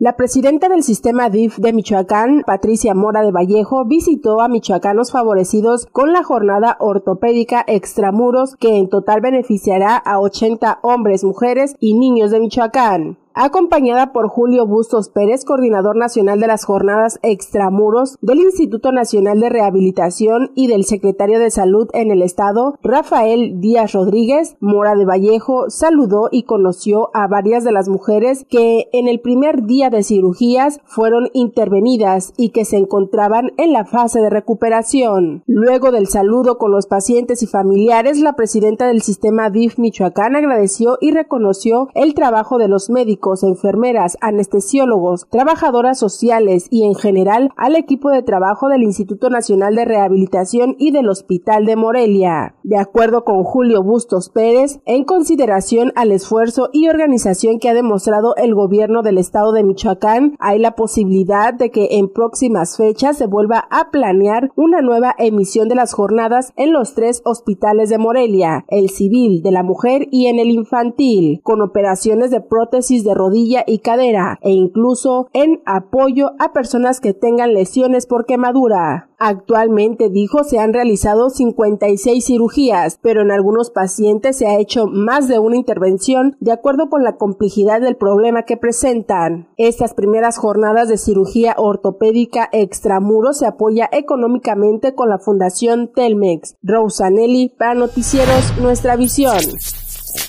La presidenta del sistema DIF de Michoacán, Patricia Mora de Vallejo, visitó a michoacanos favorecidos con la jornada ortopédica Extramuros, que en total beneficiará a 80 hombres, mujeres y niños de Michoacán acompañada por Julio Bustos Pérez, coordinador nacional de las jornadas extramuros del Instituto Nacional de Rehabilitación y del secretario de Salud en el Estado, Rafael Díaz Rodríguez, Mora de Vallejo, saludó y conoció a varias de las mujeres que en el primer día de cirugías fueron intervenidas y que se encontraban en la fase de recuperación. Luego del saludo con los pacientes y familiares, la presidenta del sistema DIF Michoacán agradeció y reconoció el trabajo de los médicos enfermeras, anestesiólogos, trabajadoras sociales y en general al equipo de trabajo del Instituto Nacional de Rehabilitación y del Hospital de Morelia. De acuerdo con Julio Bustos Pérez, en consideración al esfuerzo y organización que ha demostrado el gobierno del estado de Michoacán, hay la posibilidad de que en próximas fechas se vuelva a planear una nueva emisión de las jornadas en los tres hospitales de Morelia, el civil, de la mujer y en el infantil, con operaciones de prótesis de rodilla y cadera e incluso en apoyo a personas que tengan lesiones por quemadura. Actualmente, dijo, se han realizado 56 cirugías, pero en algunos pacientes se ha hecho más de una intervención de acuerdo con la complejidad del problema que presentan. Estas primeras jornadas de cirugía ortopédica extramuro se apoya económicamente con la Fundación Telmex. Rosanelli para Noticieros Nuestra Visión.